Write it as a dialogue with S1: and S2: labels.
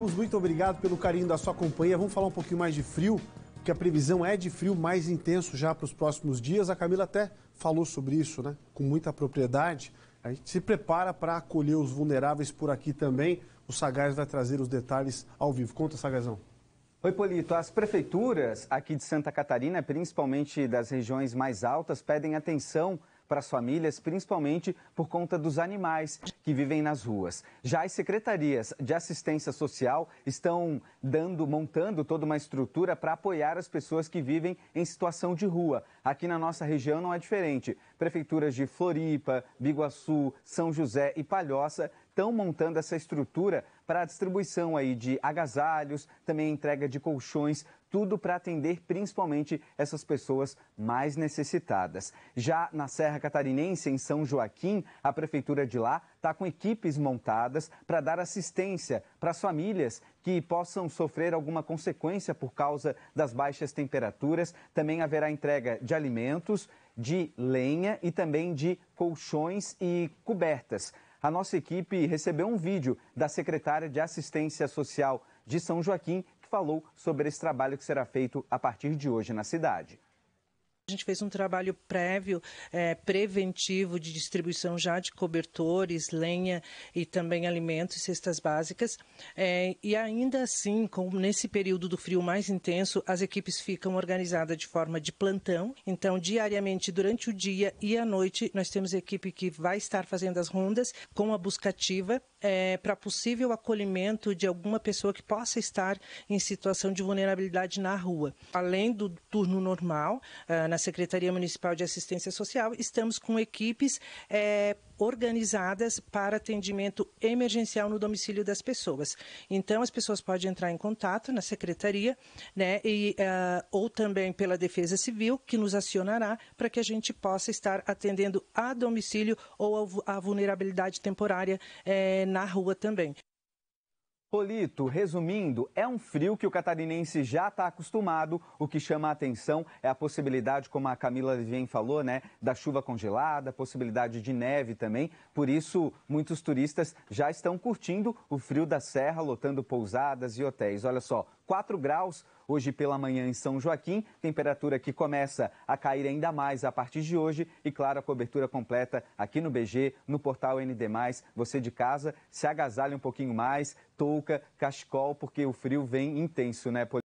S1: Muito obrigado pelo carinho da sua companhia. Vamos falar um pouquinho mais de frio, porque a previsão é de frio mais intenso já para os próximos dias. A Camila até falou sobre isso, né? Com muita propriedade. A gente se prepara para acolher os vulneráveis por aqui também. O Sagaz vai trazer os detalhes ao vivo. Conta, Sagazão. Oi, Polito. As prefeituras aqui de Santa Catarina, principalmente das regiões mais altas, pedem atenção para as famílias, principalmente por conta dos animais que vivem nas ruas. Já as secretarias de assistência social estão dando, montando toda uma estrutura para apoiar as pessoas que vivem em situação de rua. Aqui na nossa região não é diferente. Prefeituras de Floripa, Biguaçu, São José e Palhoça estão montando essa estrutura para a distribuição aí de agasalhos, também entrega de colchões tudo para atender principalmente essas pessoas mais necessitadas. Já na Serra Catarinense, em São Joaquim, a prefeitura de lá está com equipes montadas para dar assistência para as famílias que possam sofrer alguma consequência por causa das baixas temperaturas. Também haverá entrega de alimentos, de lenha e também de colchões e cobertas. A nossa equipe recebeu um vídeo da secretária de Assistência Social de São Joaquim, falou sobre esse trabalho que será feito a partir de hoje na cidade.
S2: A gente fez um trabalho prévio, é, preventivo, de distribuição já de cobertores, lenha e também alimentos, cestas básicas. É, e ainda assim, como nesse período do frio mais intenso, as equipes ficam organizadas de forma de plantão. Então, diariamente, durante o dia e à noite, nós temos equipe que vai estar fazendo as rondas com a buscativa é, para possível acolhimento de alguma pessoa que possa estar em situação de vulnerabilidade na rua. Além do turno normal, ah, na Secretaria Municipal de Assistência Social, estamos com equipes é, organizadas para atendimento emergencial no domicílio das pessoas. Então, as pessoas podem entrar em contato na secretaria, né, e, uh, ou também pela Defesa Civil, que nos acionará para que a gente possa estar atendendo a domicílio ou a vulnerabilidade temporária eh, na rua também.
S1: Polito, resumindo, é um frio que o catarinense já está acostumado. O que chama a atenção é a possibilidade, como a Camila Vivien falou, né, da chuva congelada, possibilidade de neve também. Por isso, muitos turistas já estão curtindo o frio da serra, lotando pousadas e hotéis. Olha só, 4 graus hoje pela manhã em São Joaquim, temperatura que começa a cair ainda mais a partir de hoje e, claro, a cobertura completa aqui no BG, no portal ND+. Você de casa, se agasalhe um pouquinho mais, touca, cachecol, porque o frio vem intenso, né?